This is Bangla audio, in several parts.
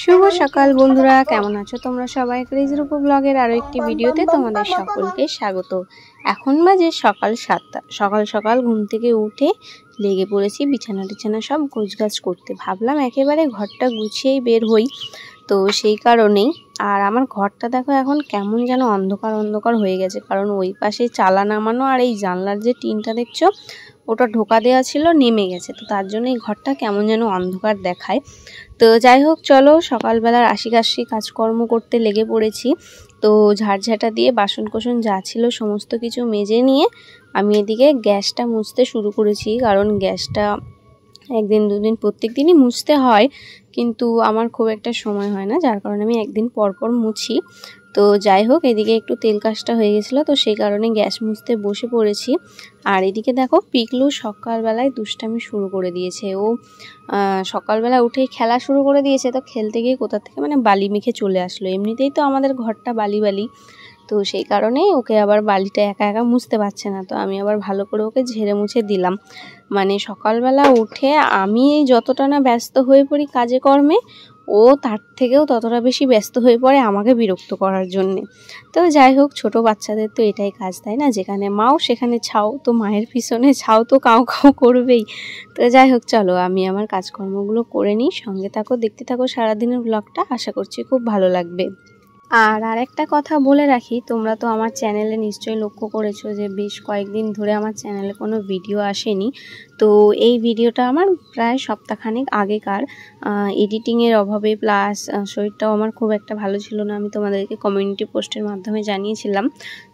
শুভ সকাল বন্ধুরা কেমন আছো তোমরা সবাই ক্রেজের উপর ব্লগের আরও একটি ভিডিওতে তোমাদের সকলকে স্বাগত এখন বাজে সকাল সাতটা সকাল সকাল ঘুম থেকে উঠে লেগে পড়েছি বিছানা টিছানা সব গোছগাছ করতে ভাবলাম একেবারে ঘরটা গুছিয়েই বের হই তো সেই কারণেই আর আমার ঘরটা দেখো এখন কেমন যেন অন্ধকার অন্ধকার হয়ে গেছে কারণ ওই পাশে চালা নামানো আর এই জানলার যে টিনটা দেখছো ওটা ঢোকা দেওয়া ছিল নেমে গেছে তো তার জন্য এই ঘরটা কেমন যেন অন্ধকার দেখায় তো যাই হোক চলো সকালবেলার আশিকাশি কাজকর্ম করতে লেগে পড়েছি তো ঝাড়ঝাঁটা দিয়ে বাসন কোসন যা ছিল সমস্ত কিছু মেজে নিয়ে আমি এদিকে গ্যাসটা মুছতে শুরু করেছি কারণ গ্যাসটা একদিন দুদিন প্রত্যেক দিনই মুছতে হয় কিন্তু আমার খুব একটা সময় হয় না যার কারণে আমি একদিন পরপর মুছি তো যাই হোক এদিকে একটু তেল কাজটা হয়ে গেছিলো তো সেই কারণে গ্যাস মুছতে বসে পড়েছি আর এদিকে দেখো পিকলু সকালবেলায় দুষ্টামি শুরু করে দিয়েছে ও সকালবেলা উঠে খেলা শুরু করে দিয়েছে তো খেলতে গিয়ে কোথা থেকে মানে বালি মেখে চলে আসলো এমনিতেই তো আমাদের ঘরটা বালি বালি তো সেই কারণে ওকে আবার বালিটা একা একা মুছতে পারছে না তো আমি আবার ভালো করে ওকে ঝেড়ে মুছে দিলাম মানে সকালবেলা উঠে আমি যতটা না ব্যস্ত হয়ে পড়ি কাজে কর্মে ও তার থেকেও ততটা বেশি ব্যস্ত হয়ে পড়ে আমাকে বিরক্ত করার জন্যে তো যাই হোক ছোট বাচ্চাদের তো এটাই কাজ তাই না যেখানে মাও সেখানে ছাও তো মায়ের পিছনে ছাও তো কাউ কাউ করবেই তো যাই হোক চলো আমি আমার কাজকর্মগুলো করে নিই সঙ্গে থাকো দেখতে থাকো সারাদিনের ব্লগটা আশা করছি খুব ভালো লাগবে আর আর একটা কথা বলে রাখি তোমরা তো আমার চ্যানেলে নিশ্চয়ই লক্ষ্য করেছো যে বেশ কয়েকদিন ধরে আমার চ্যানেলে কোনো ভিডিও আসেনি তো এই ভিডিওটা আমার প্রায় সপ্তাহখানেক আগেকার এডিটিংয়ের অভাবে প্লাস শরীরটাও আমার খুব একটা ভালো ছিল না আমি তোমাদেরকে কমিউনিটি পোস্টের মাধ্যমে জানিয়েছিলাম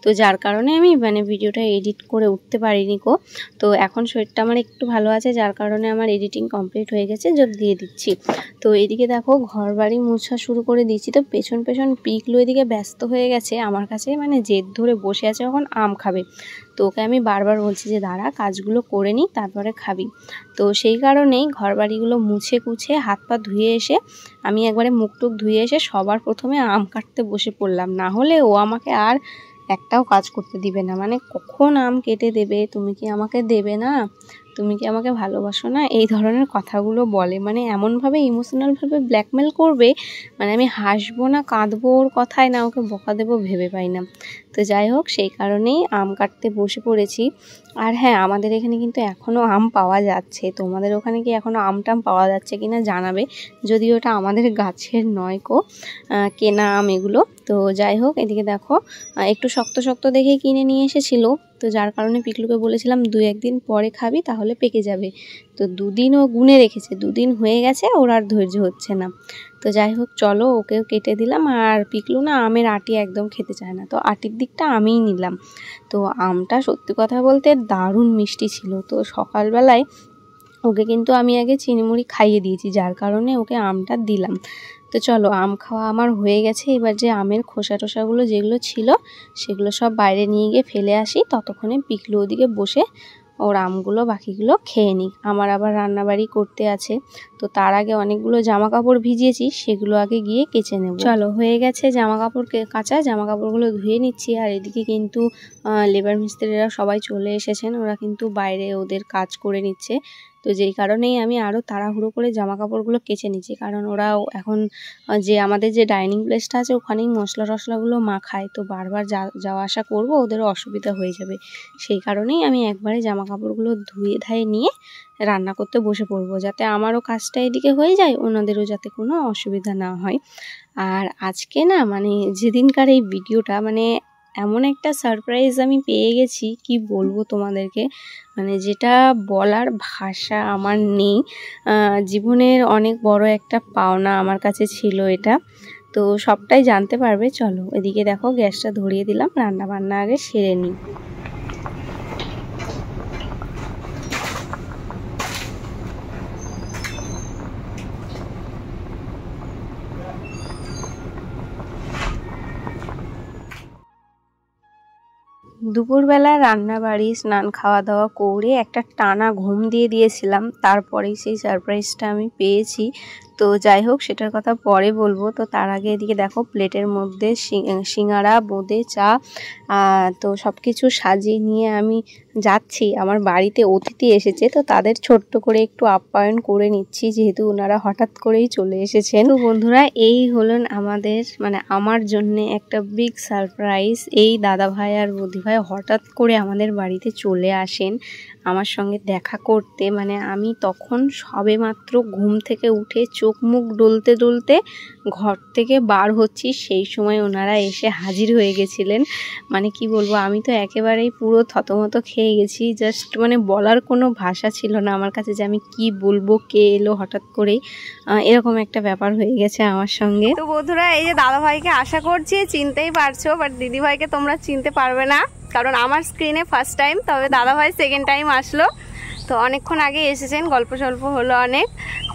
তো যার কারণে আমি মানে ভিডিওটা এডিট করে উঠতে পারিনি কো তো এখন শরীরটা আমার একটু ভালো আছে যার কারণে আমার এডিটিং কমপ্লিট হয়ে গেছে যদি দিয়ে দিচ্ছি তো এদিকে দেখো ঘর বাড়ি মোছা শুরু করে দিচ্ছি তো পেছন পেছন পিকলো এদিকে ব্যস্ত হয়ে গেছে আমার কাছে মানে জেদ ধরে বসে আছে এখন আম খাবে তো ওকে আমি বারবার বলছি যে দাঁড়া কাজগুলো করে নিই তারপরে খাবি তো সেই কারণেই ঘরবাড়িগুলো মুছে কুছে হাত পা ধুয়ে এসে আমি একবারে মুখ টুক ধুয়ে এসে সবার প্রথমে আম কাটতে বসে পড়লাম না হলে ও আমাকে আর একটাও কাজ করতে দিবে না মানে কখন আম কেটে দেবে তুমি কি আমাকে দেবে না তুমি কি আমাকে ভালোবাসো না এই ধরনের কথাগুলো বলে মানে এমনভাবে ইমোশনালভাবে ব্ল্যাকমেল করবে মানে আমি হাসবো না কাঁদবো ওর কথায় না ওকে বকা দেবো ভেবে পাই না তো যাই হোক সেই কারণেই আম কাটতে বসে পড়েছি আর হ্যাঁ আমাদের এখানে কিন্তু এখনও আম পাওয়া যাচ্ছে তোমাদের ওখানে কি এখনও আমটাম পাওয়া যাচ্ছে কি না জানাবে যদি ওটা আমাদের গাছের নয় কো কেনা আম এগুলো তো যাই হোক এদিকে দেখো একটু শক্ত শক্ত দেখে কিনে নিয়ে এসেছিল তো যার কারণে পিকলুকে বলেছিলাম দু একদিন পরে খাবি তাহলে পেকে যাবে তো দুদিন ও গুনে রেখেছে দুদিন হয়ে গেছে ওর আর ধৈর্য হচ্ছে না তো যাই হোক চলো ওকেও কেটে দিলাম আর পিকলু না আমের আটি একদম খেতে চায় না তো আটির দিকটা আমিই নিলাম তো আমটা সত্যি কথা বলতে দারুণ মিষ্টি ছিল তো সকালবেলায় ওকে কিন্তু আমি আগে চিনিমুড়ি খাইয়ে দিয়েছি যার কারণে ওকে আমটা দিলাম তো চলো আম খাওয়া আমার হয়ে গেছে এবার যে আমের খোসা টোসাগুলো যেগুলো ছিল সেগুলো সব বাইরে নিয়ে গিয়ে ফেলে আসি ততক্ষণে পিকলু ওদিকে বসে ওর আমগুলো বাকিগুলো খেয়ে নিই আমার আবার রান্নাবাড়ি করতে আছে তো তার আগে অনেকগুলো জামা কাপড় ভিজিয়েছি সেগুলো আগে গিয়ে কেচে নেব চলো হয়ে গেছে জামা কাপড় কাঁচা জামা কাপড়গুলো ধুয়ে নিচ্ছি আর এদিকে কিন্তু লেবার মিস্ত্রিরা সবাই চলে এসেছেন ওরা কিন্তু বাইরে ওদের কাজ করে নিচ্ছে তো যেই কারণেই আমি আরও তাড়াহুড়ো করে জামা কাপড়গুলো কেচে নিচ্ছি কারণ ওরাও এখন যে আমাদের যে ডাইনিং প্লেসটা আছে ওখানেই মশলা টশলাগুলো মাখায় তো বারবার যা যাওয়া আসা করবো ওদেরও অসুবিধা হয়ে যাবে সেই কারণেই আমি একবারে জামা কাপড়গুলো ধুয়ে ধায়ে নিয়ে রান্না করতে বসে পড়বো যাতে আমারও কাজটা এদিকে হয়ে যায় ওনাদেরও যাতে কোনো অসুবিধা না হয় আর আজকে না মানে যেদিনকার এই ভিডিওটা মানে এমন একটা সারপ্রাইজ আমি পেয়ে গেছি কি বলবো তোমাদেরকে মানে যেটা বলার ভাষা আমার নেই জীবনের অনেক বড় একটা পাওনা আমার কাছে ছিল এটা তো সবটাই জানতে পারবে চলো এদিকে দেখো গ্যাসটা ধরিয়ে দিলাম রান্না বান্না আগে সেরে নিই দুপুরবেলা রান্না বাড়ি স্নান খাওয়া দাওয়া করে একটা টানা ঘুম দিয়ে দিয়েছিলাম তারপরেই সেই সারপ্রাইজটা আমি পেয়েছি তো যাই হোক সেটার কথা পরে বলবো তো তার আগে এদিকে দেখো প্লেটের মধ্যে সিঙাড়া বোঁদে চা তো সব কিছু সাজিয়ে নিয়ে আমি যাচ্ছি আমার বাড়িতে অতিথি এসেছে তো তাদের ছোট্ট করে একটু আপ্যায়ন করে নিচ্ছি যেহেতু ওনারা হঠাৎ করেই চলে এসেছেন তো বন্ধুরা এই হলেন আমাদের মানে আমার জন্য একটা বিগ সারপ্রাইজ এই দাদা ভাই আর বৌদি ভাই হঠাৎ করে আমাদের বাড়িতে চলে আসেন আমার সঙ্গে দেখা করতে মানে আমি তখন সবে মাত্র ঘুম থেকে উঠে চোখ মুখ ডলতে ডলতে ঘর থেকে বার হচ্ছি সেই সময় ওনারা এসে হাজির হয়ে গেছিলেন মানে কি বলবো আমি তো একেবারেই পুরো থতমত খেয়ে গেছি জাস্ট মানে বলার কোনো ভাষা ছিল না আমার কাছে যে আমি কি বলবো কে এলো হঠাৎ করেই এরকম একটা ব্যাপার হয়ে গেছে আমার সঙ্গে তো বন্ধুরা এই যে দাদাভাইকে আশা করছি চিনতেই পারছো বাট দিদিভাইকে তোমরা চিনতে পারবে না কারণ আমার স্ক্রিনে ফার্স্ট টাইম তবে দাদাভাই সেকেন্ড টাইম আসলো তো অনেকক্ষণ আগে এসেছেন গল্প সল্প হলো অনেক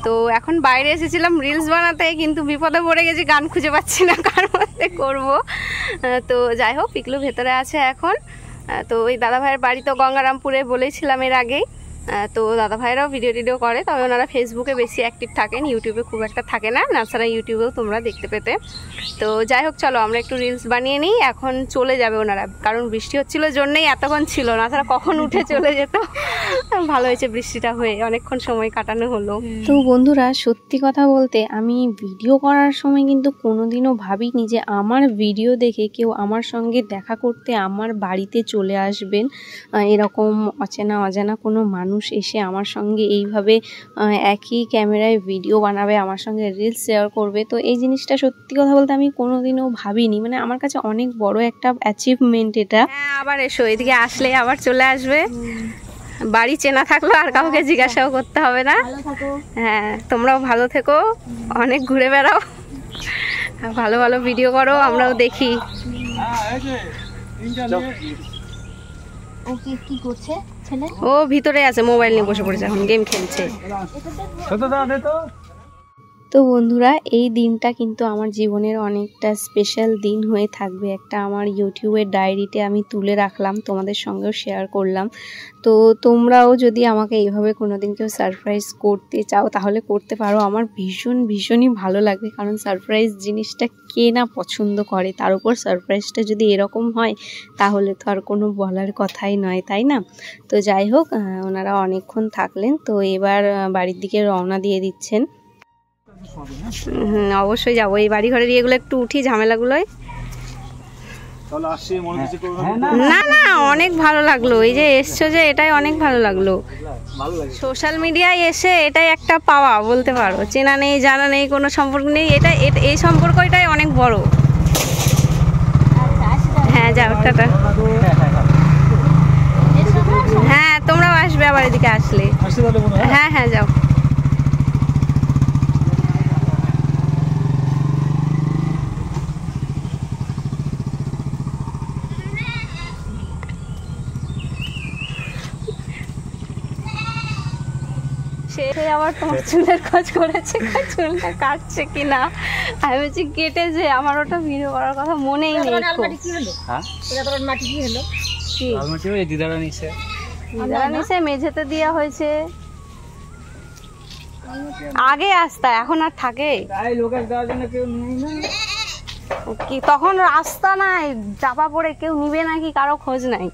তো এখন বাইরে এসেছিলাম রিলস বানাতে কিন্তু বিপদে পড়ে গেছি গান খুঁজে পাচ্ছি না কার মধ্যে করবো তো যাই হোক পিকলু ভেতরে আছে এখন তো ওই দাদাভাইয়ের বাড়ি তো গঙ্গারামপুরে বলেছিলাম এর আগেই তো দাদা ভাইরাও ভিডিও টিডিও করে তবে ওনারা ফেসবুকে বেশি অ্যাক্টিভ থাকেন ইউটিউবে খুব একটা থাকে না নাছাড়া ইউটিউবেও তোমরা দেখতে পেতে তো যাই হোক চলো আমরা একটু রিলস বানিয়ে নিই এখন চলে যাবে ওনারা কারণ বৃষ্টি হচ্ছিল জন্যেই এতক্ষণ ছিল না তারা কখন উঠে চলে যেত ভালো হয়েছে বৃষ্টিটা হয়ে অনেকক্ষণ সময় কাটানো হলো তো বন্ধুরা সত্যি কথা বলতে আমি ভিডিও করার সময় কিন্তু কোনোদিনও ভাবিনি যে আমার ভিডিও দেখে কেউ আমার সঙ্গে দেখা করতে আমার বাড়িতে চলে আসবেন এরকম অচেনা অজানা কোনো মানুষ মানুষ এসে আমার সঙ্গে এইভাবে একই ক্যামেরায় ভিডিও বানাবে আমার সঙ্গে রিলস শেয়ার করবে তো এই জিনিসটা সত্যি কথা বলতে আমি কোনোদিনও ভাবিনি মানে আমার কাছে অনেক বড় একটা অ্যাচিভমেন্ট এটা হ্যাঁ, আবার এসো এদিকে আসলে আবার চলে আসবে বাড়ি চেনা থাকলো আর হ্যাঁ, কাউকে আচ্ছা। জিজ্ঞাসাও করতে হবে না হ্যাঁ তোমরাও ভালো থেকো অনেক ঘুরে বেড়াও ভালো ভালো ভিডিও করো আমরাও দেখি হ্যাঁ, ও কি করছে ও ভিতরে আছে মোবাইল নিয়ে বসে পড়েছে এখন গেম খেলছে তো বন্ধুরা এই দিনটা কিন্তু আমার জীবনের অনেকটা স্পেশাল দিন হয়ে থাকবে একটা আমার ইউটিউবের ডায়েরিতে আমি তুলে রাখলাম তোমাদের সঙ্গেও শেয়ার করলাম তো তোমরাও যদি আমাকে এইভাবে কোনো দিন কেউ সারপ্রাইজ করতে চাও তাহলে করতে পারো আমার ভীষণ ভীষণই ভালো লাগবে কারণ সারপ্রাইজ জিনিসটা কে না পছন্দ করে তার উপর সারপ্রাইজটা যদি এরকম হয় তাহলে তো আর কোনো বলার কথাই নয় তাই না তো যাই হোক ওনারা অনেকক্ষণ থাকলেন তো এবার বাড়ির দিকে রওনা দিয়ে দিচ্ছেন হুম অবশ্যই যাবো এই বাড়ি ঘরের ইয়েগুলো একটু উঠি ঝামেলাগুলোয় হ্যাঁ, না না অনেক ভালো লাগলো এই যে এসছো যে এটাই অনেক ভালো লাগলো সোশ্যাল মিডিয়ায় এসে এটাই একটা পাওয়া বলতে পারো চেনা নেই জানা নেই কোনো সম্পর্ক নেই এটা এই সম্পর্ক এটাই অনেক বড় হ্যাঁ যাও টাটা হ্যাঁ তোমরাও আসবে আবার এদিকে আসলে হ্যাঁ হ্যাঁ যাও আমার তোমার চুলের কাজ করেছে চুলটা কাটছে কিনা আমি বলছি কেটে যে আমার ওটা ভিডিও করার কথা মনেই নেই দিদারা নিছে দিদারা নিছে মেঝেতে দেওয়া হয়েছে আগে রাস্তা এখন আর থাকে তখন রাস্তা নাই চাপা পড়ে কেউ নিবে নাকি কারো খোঁজ নাই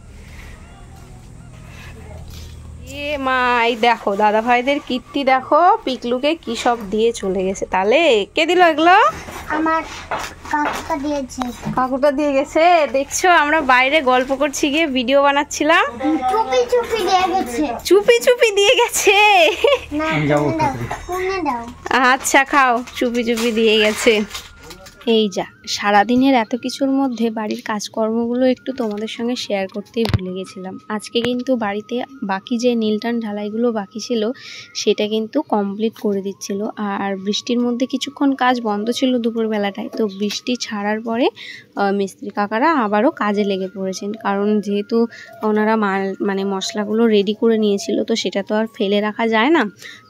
এ মাই দেখো দাদা ভাইদের কীর্তি দেখো পিকলুকে কি সব দিয়ে চলে গেছে তাহলে কে দিল এগুলো আমার কাকুটা দিয়েছে কাকুটা দিয়ে গেছে দেখছো আমরা বাইরে গল্প করছি গিয়ে ভিডিও বানাচ্ছিলাম চুপি চুপি দিয়ে গেছে চুপি চুপি দিয়ে গেছে আচ্ছা খাও চুপি চুপি দিয়ে গেছে এই যা সারাদিনের এত কিছুর মধ্যে বাড়ির কাজকর্মগুলো একটু তোমাদের সঙ্গে শেয়ার করতেই ভুলে গেছিলাম আজকে কিন্তু বাড়িতে বাকি যে নীলটান ঢালাইগুলো বাকি ছিল সেটা কিন্তু কমপ্লিট করে দিচ্ছিল আর বৃষ্টির মধ্যে কিছুক্ষণ কাজ বন্ধ ছিল দুপুরবেলাটায় তো বৃষ্টি ছাড়ার পরে মিস্ত্রি কাকারা আবারও কাজে লেগে পড়েছেন কারণ যেহেতু ওনারা মাল মানে মশলাগুলো রেডি করে নিয়েছিল তো সেটা তো আর ফেলে রাখা যায় না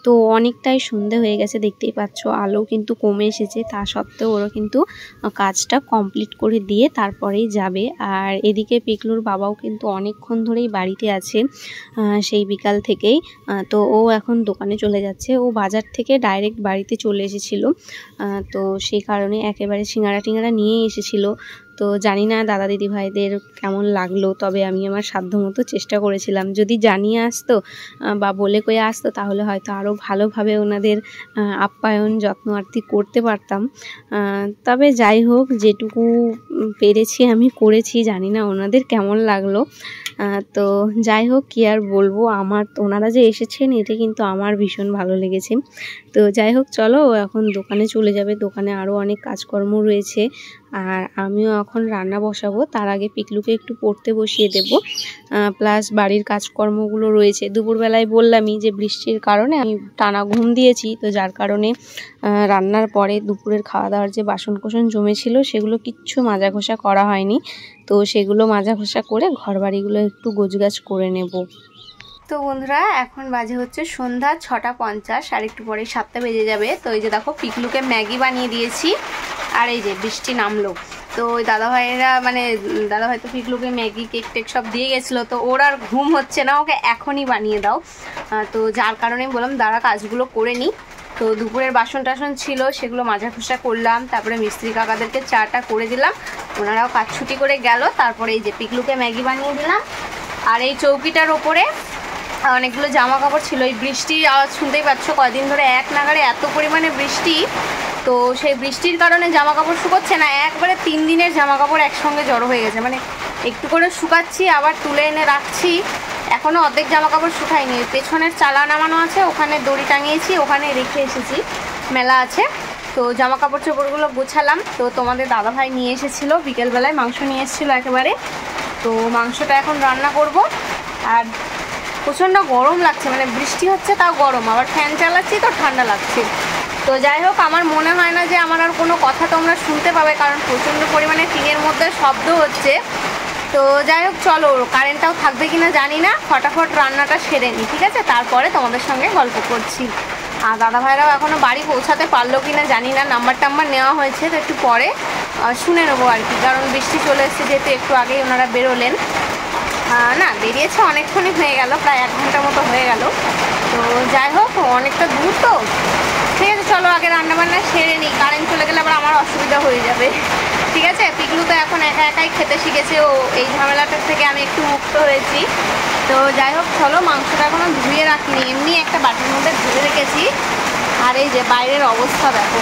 তো অনেকটাই সন্ধে হয়ে গেছে দেখতেই পাচ্ছ আলো কিন্তু কমে এসেছে তা সত্ত্বেও ওরা কিন্তু কাজটা কমপ্লিট করে দিয়ে তারপরেই যাবে আর এদিকে পিকলুর বাবাও কিন্তু অনেকক্ষণ ধরেই বাড়িতে আছে সেই বিকাল থেকেই তো ও এখন দোকানে চলে যাচ্ছে ও বাজার থেকে ডাইরেক্ট বাড়িতে চলে এসেছিল তো সেই কারণে একেবারে সিঙ্গারা টিঙ্গারা নিয়ে এসেছিল তো জানি না দাদা দিদি ভাইদের কেমন লাগলো তবে আমি আমার সাধ্যমতো চেষ্টা করেছিলাম যদি জানিয়ে আসতো বা বলে কয়ে আসতো তাহলে হয়তো আরও ভালোভাবে ওনাদের আপ্যায়ন যত্ন আরতি করতে পারতাম তবে যাই হোক যেটুকু পেরেছি আমি করেছি জানি না ওনাদের কেমন লাগলো তো যাই হোক কী আর বলবো আমার ওনারা যে এসেছেন এটা কিন্তু আমার ভীষণ ভালো লেগেছে তো যাই হোক চলো এখন দোকানে চলে যাবে দোকানে আরও অনেক কাজকর্ম রয়েছে আর আমিও এখন রান্না বসাবো তার আগে পিকলুকে একটু পড়তে বসিয়ে দেব প্লাস বাড়ির কাজকর্মগুলো রয়েছে দুপুরবেলায় বললামই যে বৃষ্টির কারণে আমি টানা ঘুম দিয়েছি তো যার কারণে রান্নার পরে দুপুরের খাওয়া দাওয়ার যে বাসনকোসন জমেছিল সেগুলো কিচ্ছু মাজা ঘষা করা হয়নি তো সেগুলো মাজা ঘষা করে ঘর বাড়িগুলো একটু গোজগাছ করে নেব তো বন্ধুরা এখন বাজে হচ্ছে সন্ধ্যা ছটা পঞ্চাশ আর একটু পরে সাতটা বেজে যাবে তো এই যে দেখো পিকলুকে ম্যাগি বানিয়ে দিয়েছি আর এই যে বৃষ্টি নামলো তো ওই দাদাভাইয়েরা মানে দাদাভাই তো ফিকলুকে ম্যাগি কেক টেক সব দিয়ে গেছিলো তো ওর আর ঘুম হচ্ছে না ওকে এখনই বানিয়ে দাও তো যার কারণে বললাম দাঁড়া কাজগুলো করে নিই তো দুপুরের বাসন টাসন ছিল সেগুলো মাজা খোসা করলাম তারপরে মিস্ত্রি কাকাদেরকে চাটা করে দিলাম ওনারাও কাজ ছুটি করে গেল তারপরে এই যে পিকলুকে ম্যাগি বানিয়ে দিলাম আর এই চৌকিটার ওপরে অনেকগুলো জামা কাপড় ছিল এই বৃষ্টি আওয়াজ শুনতেই পাচ্ছ কদিন ধরে এক নাগারে এত পরিমাণে বৃষ্টি তো সেই বৃষ্টির কারণে জামা কাপড় শুকোচ্ছে না একবারে তিন দিনের জামা কাপড় একসঙ্গে জড়ো হয়ে গেছে মানে একটু করে শুকাচ্ছি আবার তুলে এনে রাখছি এখনও অর্ধেক জামা কাপড় শুকাইনি পেছনের চালা নামানো আছে ওখানে দড়ি টাঙিয়েছি ওখানে রেখে এসেছি মেলা আছে তো জামা কাপড় চোপড়গুলো গোছালাম তো তোমাদের দাদাভাই নিয়ে এসেছিলো বিকেলবেলায় মাংস নিয়ে এসেছিলো একেবারে তো মাংসটা এখন রান্না করব আর প্রচণ্ড গরম লাগছে মানে বৃষ্টি হচ্ছে তাও গরম আবার ফ্যান চালাচ্ছি তো ঠান্ডা লাগছে তো যাই হোক আমার মনে হয় না যে আমার আর কোনো কথা তোমরা শুনতে পাবে কারণ প্রচণ্ড পরিমাণে টিনের মধ্যে শব্দ হচ্ছে তো যাই হোক চলো কারেন্টটাও থাকবে কি না জানি না ফটাফট রান্নাটা সেরে নিই ঠিক আছে তারপরে তোমাদের সঙ্গে গল্প করছি আর দাদা ভাইরাও এখনও বাড়ি পৌঁছাতে পারলো কি না জানি না নাম্বার টাম্বার নেওয়া হয়েছে তো একটু পরে শুনে নেবো আর কি কারণ বৃষ্টি চলে এসেছে যেহেতু একটু আগেই ওনারা বেরোলেন না বেরিয়েছে অনেকক্ষণই হয়ে গেল প্রায় এক ঘন্টা মতো হয়ে গেল তো যাই হোক অনেকটা দূর তো চলো আগে রান্নাবান্না সেরে নিই কারেন্ট চলে গেলে আবার আমার অসুবিধা হয়ে যাবে ঠিক আছে পিকলু তো এখন একা একাই খেতে শিখেছে ও এই ঝামেলাটার থেকে আমি একটু মুক্ত হয়েছি তো যাই হোক চলো মাংসটা এখনও ধুয়ে রাখিনি এমনি একটা বাটির মধ্যে ধুয়ে রেখেছি আর এই যে বাইরের অবস্থা দেখো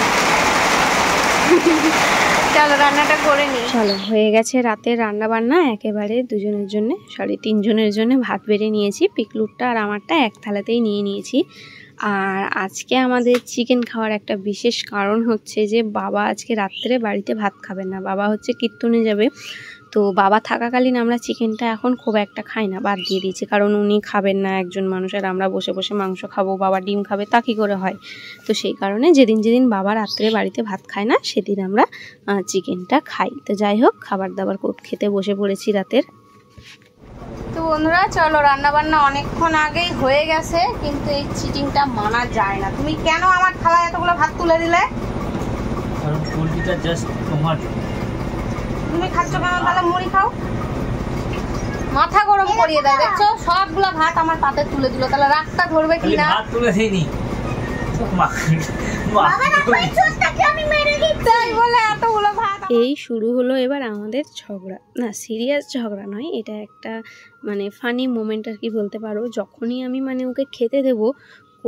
চলো রান্নাটা করে নিই চলো হয়ে গেছে রাতে রান্না বান্না একেবারে দুজনের জন্য সরি তিনজনের জন্য ভাত বেড়ে নিয়েছি পিকলুরটা আর আমারটা এক থালাতেই নিয়ে নিয়েছি আর আজকে আমাদের চিকেন খাওয়ার একটা বিশেষ কারণ হচ্ছে যে বাবা আজকে রাত্রে বাড়িতে ভাত খাবেন না বাবা হচ্ছে কীর্তনে যাবে তো বাবা থাকাকালীন আমরা চিকেনটা এখন খুব একটা খাই না বাদ দিয়ে দিয়েছি কারণ উনি খাবেন না একজন মানুষ আর আমরা বসে বসে মাংস খাবো বাবা ডিম খাবে তা কী করে হয় তো সেই কারণে যেদিন যেদিন বাবা রাত্রে বাড়িতে ভাত খায় না সেদিন আমরা চিকেনটা খাই তো যাই হোক খাবার দাবার খেতে বসে পড়েছি রাতের তো বন্ধুরা চলো রান্নাবান্না অনেকক্ষণ আগেই হয়ে গেছে কিন্তু এই চিটিংটা মানা যায় না তুমি কেন আমার থালায় এতগুলো ভাত তুলে দিলে কারণ জাস্ট তোমার তুমি খাচ্ছ কেন তাহলে মুড়ি খাও মাথা গরম করিয়ে দেয় দেখছো সবগুলো ভাত আমার পাতে তুলে দিল তাহলে রাগটা ধরবে কি না ভাত তুলে দিইনি বাবা না এই শুরু হলো এবার আমাদের ঝগড়া না সিরিয়াস ঝগড়া নয় এটা একটা মানে ফানি মোমেন্ট আর কি বলতে পারো যখনই আমি মানে ওকে খেতে দেব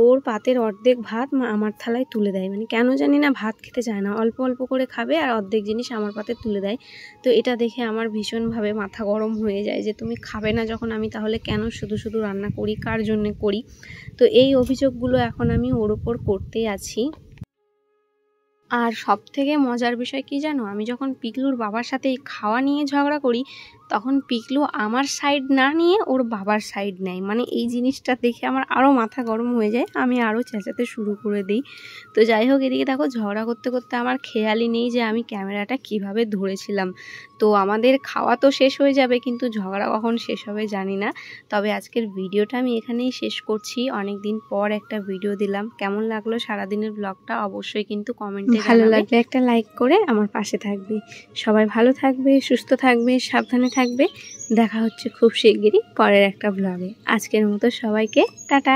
ওর পাতের অর্ধেক ভাত আমার থালায় তুলে দেয় মানে কেন জানি না ভাত খেতে চায় না অল্প অল্প করে খাবে আর অর্ধেক জিনিস আমার পাতে তুলে দেয় তো এটা দেখে আমার ভীষণভাবে মাথা গরম হয়ে যায় যে তুমি খাবে না যখন আমি তাহলে কেন শুধু শুধু রান্না করি কার জন্যে করি তো এই অভিযোগগুলো এখন আমি ওর ওপর করতে আছি আর সব থেকে মজার বিষয় কী জানো আমি যখন পিকলুর বাবার সাথে এই খাওয়া নিয়ে ঝগড়া করি তখন পিকলু আমার সাইড না নিয়ে ওর বাবার সাইড নেয় মানে এই জিনিসটা দেখে আমার আরও মাথা গরম হয়ে যায় আমি আরও চেঁচাতে শুরু করে দিই তো যাই হোক এদিকে দেখো ঝগড়া করতে করতে আমার খেয়ালই নেই যে আমি ক্যামেরাটা কিভাবে ধরেছিলাম তো আমাদের খাওয়া তো শেষ হয়ে যাবে কিন্তু ঝগড়া কখন শেষ হবে জানি না তবে আজকের ভিডিওটা আমি এখানেই শেষ করছি অনেক দিন পর একটা ভিডিও দিলাম কেমন লাগলো সারাদিনের ব্লগটা অবশ্যই কিন্তু কমেন্টে ভালো লাগবে একটা লাইক করে আমার পাশে থাকবে সবাই ভালো থাকবে সুস্থ থাকবে সাবধানে থাকবে দেখা হচ্ছে খুব শিগগিরই পরের একটা ব্লগে আজকের মতো সবাইকে টাটা